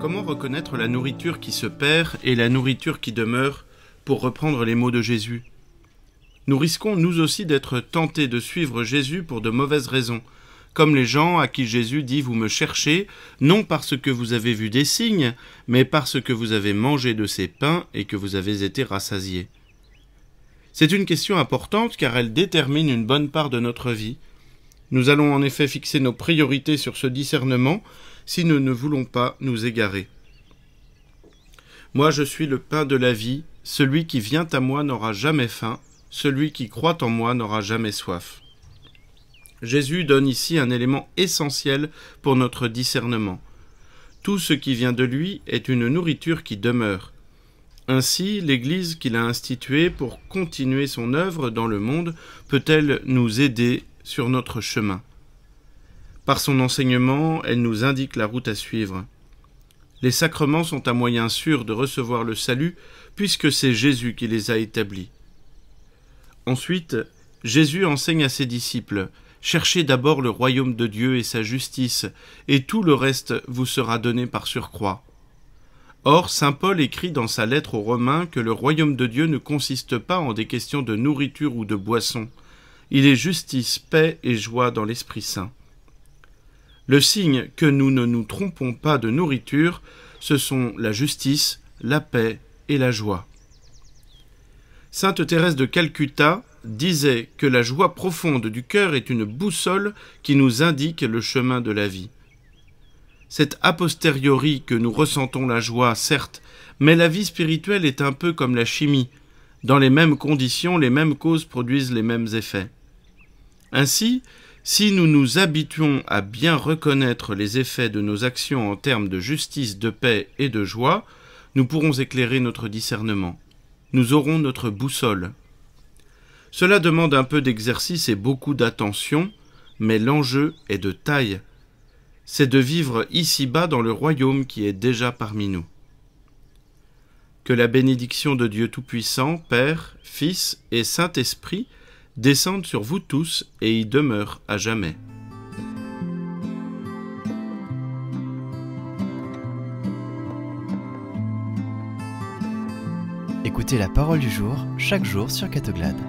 Comment reconnaître la nourriture qui se perd et la nourriture qui demeure, pour reprendre les mots de Jésus Nous risquons nous aussi d'être tentés de suivre Jésus pour de mauvaises raisons, comme les gens à qui Jésus dit Vous me cherchez, non parce que vous avez vu des signes, mais parce que vous avez mangé de ces pains et que vous avez été rassasiés. C'est une question importante car elle détermine une bonne part de notre vie. Nous allons en effet fixer nos priorités sur ce discernement, si nous ne voulons pas nous égarer. Moi je suis le pain de la vie, celui qui vient à moi n'aura jamais faim, celui qui croit en moi n'aura jamais soif. Jésus donne ici un élément essentiel pour notre discernement. Tout ce qui vient de lui est une nourriture qui demeure. Ainsi, l'Église qu'il a instituée pour continuer son œuvre dans le monde peut-elle nous aider sur notre chemin par son enseignement, elle nous indique la route à suivre. Les sacrements sont un moyen sûr de recevoir le salut, puisque c'est Jésus qui les a établis. Ensuite, Jésus enseigne à ses disciples Cherchez d'abord le royaume de Dieu et sa justice, et tout le reste vous sera donné par surcroît. Or, saint Paul écrit dans sa lettre aux Romains que le royaume de Dieu ne consiste pas en des questions de nourriture ou de boisson. Il est justice, paix et joie dans l'Esprit Saint. Le signe que nous ne nous trompons pas de nourriture, ce sont la justice, la paix et la joie. Sainte Thérèse de Calcutta disait que la joie profonde du cœur est une boussole qui nous indique le chemin de la vie. C'est a posteriori que nous ressentons la joie, certes, mais la vie spirituelle est un peu comme la chimie. Dans les mêmes conditions, les mêmes causes produisent les mêmes effets. Ainsi, si nous nous habituons à bien reconnaître les effets de nos actions en termes de justice, de paix et de joie, nous pourrons éclairer notre discernement. Nous aurons notre boussole. Cela demande un peu d'exercice et beaucoup d'attention, mais l'enjeu est de taille. C'est de vivre ici-bas dans le royaume qui est déjà parmi nous. Que la bénédiction de Dieu Tout-Puissant, Père, Fils et Saint-Esprit descendent sur vous tous et y demeurent à jamais. Écoutez la parole du jour chaque jour sur Catoglade.